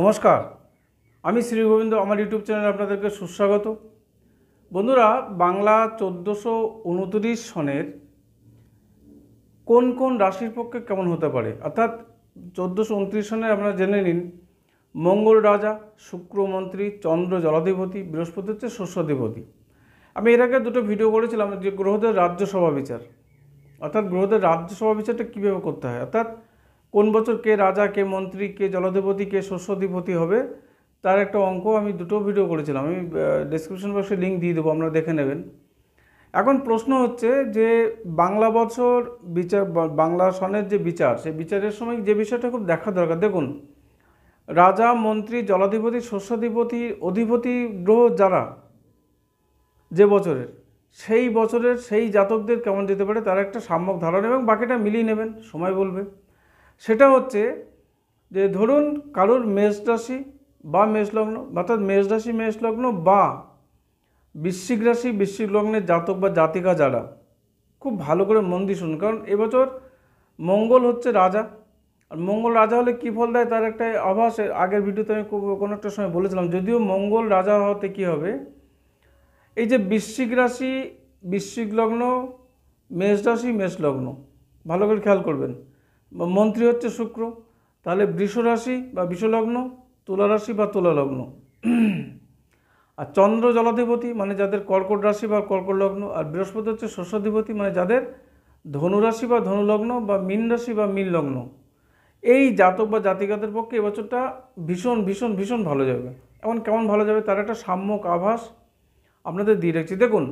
নমস্কার আমি শ্রী গোবিন্দ আমার ইউটিউব চ্যানেলে আপনাদেরকে সুস্বাগত বন্ধুরা বাংলা চোদ্দোশো উনত্রিশ সনের কোন কোন রাশির পক্ষে কেমন হতে পারে অর্থাৎ চোদ্দোশো উনত্রিশ সনের আপনারা জেনে নিন মঙ্গল রাজা শুক্রমন্ত্রী চন্দ্র জলাধিপতি বৃহস্পতি হচ্ছে শস্যাধিপতি আমি এর আগে দুটো ভিডিও করেছিলাম যে গ্রহদের রাজ্যসভা বিচার অর্থাৎ গ্রহদের রাজ্যসভা বিচারটা কীভাবে করতে হয় অর্থাৎ কোন বছর কে রাজা কে মন্ত্রী কে জলাধিপতি কে শস্যধিপতি হবে তার একটা অঙ্ক আমি দুটো ভিডিও করেছিলাম আমি ডিসক্রিপশন বক্সে লিঙ্ক দিয়ে দেবো আপনারা দেখে নেবেন এখন প্রশ্ন হচ্ছে যে বাংলা বছর বিচার বাংলা সনের যে বিচার সেই বিচারের সময় যে বিষয়টা খুব দেখা দরকার দেখুন রাজা মন্ত্রী জলাধিপতি শস্যাধিপতি অধিপতি গ্রহ যারা যে বছরের সেই বছরের সেই জাতকদের কেমন যেতে পারে তার একটা সাম্যক ধারণা এবং বাকিটা মিলিয়ে নেবেন সময় বলবে সেটা হচ্ছে যে ধরুন কারোর মেষ রাশি বা মেষলগ্ন অর্থাৎ মেষ রাশি মেষলগ্ন বা বৃশ্চিক রাশি বৃশ্চিক লগ্নের জাতক বা জাতিকা যারা খুব ভালো করে মন দিয়ে শুনুন কারণ এবছর মঙ্গল হচ্ছে রাজা আর মঙ্গল রাজা হলে কী ফল দেয় তার একটা আভাস আগের ভিডিওতে আমি কোনো একটা সময় বলেছিলাম যদিও মঙ্গল রাজা হতে কী হবে এই যে বৃশ্চিক রাশি বৃশ্চিক লগ্ন মেষ রাশি মেষ লগ্ন ভালো করে খেয়াল করবেন বা মন্ত্রী হচ্ছে শুক্র তাহলে বৃষ রাশি বা বিষলগ্ন তুলা রাশি বা তুলালগ্ন আর চন্দ্র জলাধিপতি মানে যাদের কর্কট রাশি বা কর্কট লগ্ন আর বৃহস্পতি হচ্ছে শস্যাধিপতি মানে যাদের ধনুরাশি বা ধনুলগ্ন বা মীন রাশি বা মীন লগ্ন এই জাতক বা জাতিগাতের পক্ষে এবছরটা ভীষণ ভীষণ ভীষণ ভালো যাবে এমন কেমন ভালো যাবে তার একটা সাম্যক আভাস আপনাদের দিয়ে রাখছি দেখুন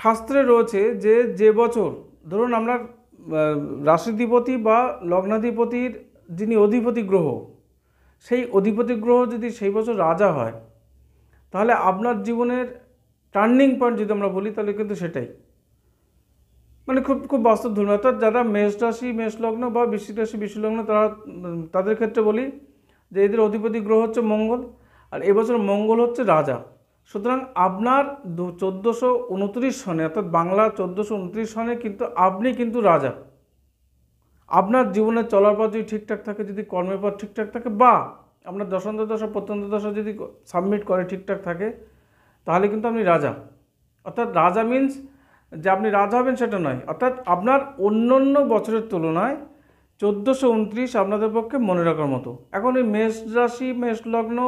শাস্ত্রে রয়েছে যে যে বছর ধরুন আমরা রাশিধিপতি বা লগ্নাধিপতির যিনি অধিপতি গ্রহ সেই অধিপতি গ্রহ যদি সেই বছর রাজা হয় তাহলে আপনার জীবনের টার্নিং পয়েন্ট যদি আমরা বলি তাহলে কিন্তু সেটাই মানে খুব খুব বাস্তব ধর্মী অর্থাৎ যারা মেষ রাশি মেষলগ্ন বা বৃশ্চিক রাশি বৃষ্টিলগ্ন তারা তাদের ক্ষেত্রে বলি যে এদের অধিপতি গ্রহ হচ্ছে মঙ্গল আর এবছর মঙ্গল হচ্ছে রাজা সুতরাং আপনার চোদ্দোশো উনত্রিশ সনে অর্থাৎ বাংলা চোদ্দোশো উনত্রিশ সনে কিন্তু আপনি কিন্তু রাজা আপনার জীবনে চলার পর যদি ঠিকঠাক থাকে যদি কর্মের পর ঠিকঠাক থাকে বা আপনার দশন্ত দশা প্রত্যন্ত দশা যদি সাবমিট করে ঠিকঠাক থাকে তাহলে কিন্তু আপনি রাজা অর্থাৎ রাজা মিন্স যে আপনি রাজা হবেন সেটা নয় অর্থাৎ আপনার অন্য অন্য বছরের তুলনায় চোদ্দোশো উনত্রিশ আপনাদের পক্ষে মনে রাখার মতো এখন এই মেষ রাশি মেষ লগ্ন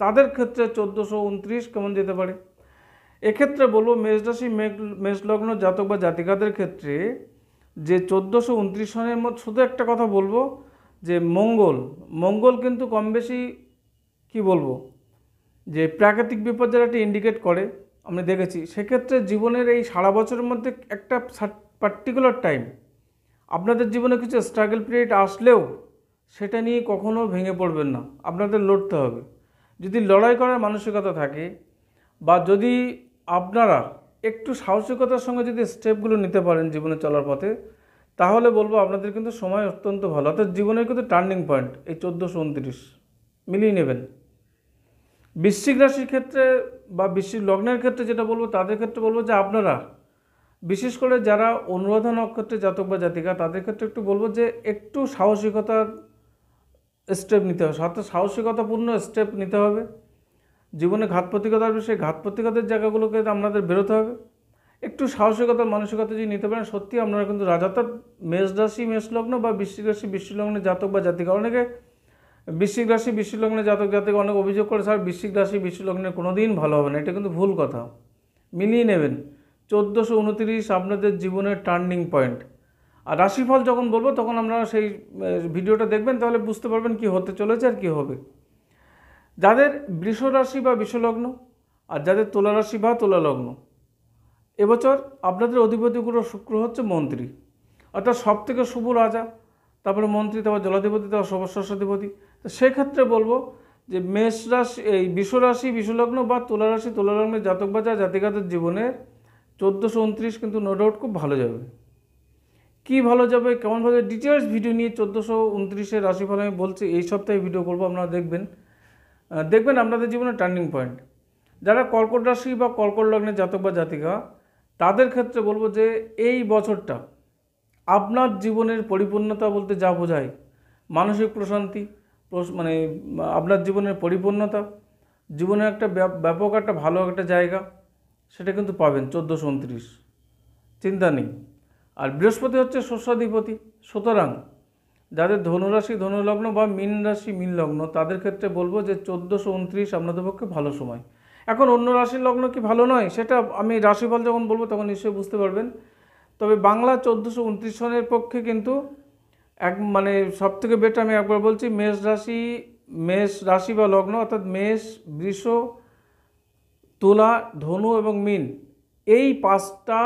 তাদের ক্ষেত্রে চোদ্দোশো উনত্রিশ কেমন যেতে পারে এক্ষেত্রে বলবো মেষরাশি মেষলগ্ন জাতক বা জাতিকাদের ক্ষেত্রে যে চোদ্দোশো উনত্রিশ সনের মধ্যে শুধু একটা কথা বলবো যে মঙ্গল মঙ্গল কিন্তু কম বেশি কী বলবো যে প্রাকৃতিক বিপর্যয় একটি ইন্ডিকেট করে আমি দেখেছি সেক্ষেত্রে জীবনের এই সারা বছরের মধ্যে একটা পার্টিকুলার টাইম আপনাদের জীবনে কিছু স্ট্রাগল পিরিয়ড আসলেও সেটা নিয়ে কখনও ভেঙে পড়বেন না আপনাদের লড়তে হবে যদি লড়াই করার মানসিকতা থাকে বা যদি আপনারা একটু সাহসিকতার সঙ্গে যদি স্টেপগুলো নিতে পারেন জীবনে চলার পথে তাহলে বলবো আপনাদের কিন্তু সময় অত্যন্ত ভালো অর্থাৎ জীবনের কিন্তু টার্নিং পয়েন্ট এই চোদ্দোশো উনত্রিশ মিলিয়ে নেবেন বৃশ্চিক রাশির ক্ষেত্রে বা লগ্নের ক্ষেত্রে যেটা বলবো তাদের ক্ষেত্রে বলবো যে আপনারা বিশেষ করে যারা অনুরাধা নক্ষত্রে জাতক বা জাতিকা তাদের ক্ষেত্রে একটু বলবো যে একটু সাহসিকতার স্টেপ নিতে হবে সাথে সাহসিকতাপূর্ণ স্টেপ নিতে হবে জীবনে ঘাতপ্রতিকতা বিষয়ে ঘাতপ্রতিকতার জায়গাগুলোকে আপনাদের বেরোতে হবে একটু সাহসিকতার মানসিকতা যদি নিতে পারেন সত্যি আপনারা কিন্তু রাজাতার মেষরাশি মেষলগ্ন বা বৃশ্চিক রাশি বৃষ্টিলগ্নে লগ্নে জাতক বা জাতিকে অনেকে বৃশ্চিক রাশি বৃষ্টিলগ্নে জাতক জাতিকে অনেক অভিযোগ করে স্যার বৃশ্চিক রাশি বৃষ্টিলগ্নে কোনো দিন ভালো হবে না এটা কিন্তু ভুল কথা মিলিয়ে নেবেন চোদ্দোশো উনতিরিশ আপনাদের জীবনের টার্নিং পয়েন্ট আর রাশিফল যখন বলবো তখন আপনারা সেই ভিডিওটা দেখবেন তাহলে বুঝতে পারবেন কি হতে চলেছে আর কি হবে যাদের বৃষ রাশি বা বিষলগ্ন আর যাদের তুলা রাশি বা তোলালগ্ন এবছর আপনাদের অধিপতি গ্রহ শুক্র হচ্ছে মন্ত্রী অর্থাৎ সব থেকে শুভ রাজা তারপরে মন্ত্রী তারপর জলাধিপতি তারপর সভাসস্বাধিপতি তো সেক্ষেত্রে বলবো যে মেষ রাশি এই বিশ্বরাশি বিশ্বলগ্ন বা তুলা রাশি জাতক বাজা জাতিকাদের জীবনের চোদ্দোশো উনত্রিশ কিন্তু নো ডাউট খুব ভালো যাবে কি ভালো যাবে কেমন ভালো ডিটেলস ভিডিও নিয়ে চোদ্দোশো উনত্রিশের রাশিফল আমি বলছি এই সপ্তাহে ভিডিও করবো আপনারা দেখবেন দেখবেন আপনাদের জীবনে টার্নিং পয়েন্ট যারা কর্কট রাশি বা কর্কট লগ্নের জাতক বা জাতিকা তাদের ক্ষেত্রে বলবো যে এই বছরটা আপনার জীবনের পরিপূর্ণতা বলতে যা বোঝায় মানসিক প্রশান্তি মানে আপনার জীবনের পরিপূর্ণতা জীবনের একটা ব্যাপক একটা ভালো একটা জায়গা সেটা কিন্তু পাবেন চোদ্দোশো উনত্রিশ চিন্তা নেই আর বৃহস্পতি হচ্ছে শস্যাধিপতি সুতরাং যাদের ধনুরাশি ধনুলগ্ন বা মীন রাশি মীন লগ্ন তাদের ক্ষেত্রে বলবো যে চোদ্দোশো উনত্রিশ আপনাদের পক্ষে ভালো সময় এখন অন্য রাশির লগ্ন কি ভালো নয় সেটা আমি রাশিফল যখন বলবো তখন নিশ্চয়ই বুঝতে পারবেন তবে বাংলা চোদ্দোশো উনত্রিশ সনের পক্ষে কিন্তু এক মানে সব থেকে বেটার আমি একবার বলছি মেষ রাশি মেষ রাশি বা লগ্ন অর্থাৎ মেষ বৃষ তুলা ধনু এবং মিন এই পাঁচটা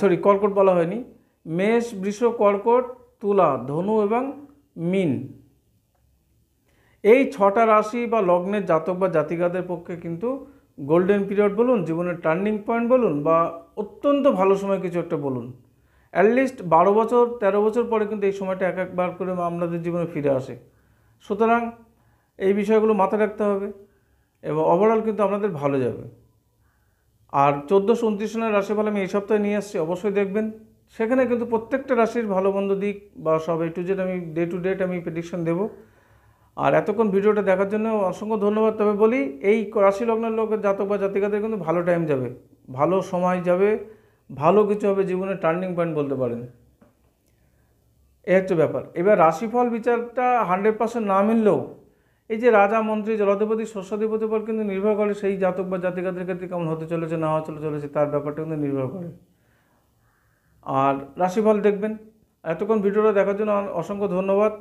সরি কর্কট বলা হয়নি মেষ বৃষ কর্কট তুলা ধনু এবং মিন এই ছটা রাশি বা লগ্নের জাতক বা জাতিকাদের পক্ষে কিন্তু গোল্ডেন পিরিয়ড বলুন জীবনের টার্নিং পয়েন্ট বলুন বা অত্যন্ত ভালো সময় কিছু একটা বলুন অ্যাটলিস্ট বারো বছর ১৩ বছর পরে কিন্তু এই সময়টা এক একবার করে আপনাদের জীবনে ফিরে আসে সুতরাং এই বিষয়গুলো মাথায় রাখতে হবে এবং ওভারঅল কিন্তু আপনাদের ভালো যাবে আর চোদ্দোশো উনত্রিশ সনের রাশিফল আমি এই সপ্তাহে নিয়ে আসছি অবশ্যই দেখবেন সেখানে কিন্তু প্রত্যেকটা রাশির ভালো মন্দ দিক বা সব এ টু জেড আমি ডে টু ডেট আমি প্রেডিকশন দেবো আর এতক্ষণ ভিডিওটা দেখার জন্য অসংখ্য ধন্যবাদ তবে বলি এই রাশি লগ্নের লোকের জাতক বা জাতিকাদের কিন্তু ভালো টাইম যাবে ভালো সময় যাবে ভালো কিছু হবে জীবনে টার্নিং পয়েন্ট বলতে পারেন এ হচ্ছে ব্যাপার এবার রাশিফল বিচারটা হান্ড্রেড পার্সেন্ট না মিললেও এই যে রাজা মন্ত্রী জলাধিপতি শস্যধিপতি উপর কিন্তু নির্ভর করে সেই জাতক বা জাতিকাদের ক্ষেত্রে কেমন হতে চলেছে না হতে চলেছে তার ব্যাপারটা কিন্তু নির্ভর করে আর রাশিফল দেখবেন এতক্ষণ ভিডিওটা দেখার জন্য অসংখ্য ধন্যবাদ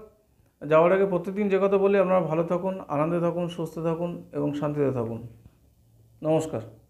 যাওয়ার আগে প্রতিদিন যে কথা বলি আপনারা ভালো থাকুন আনন্দে থাকুন সুস্থ থাকুন এবং শান্তিতে থাকুন নমস্কার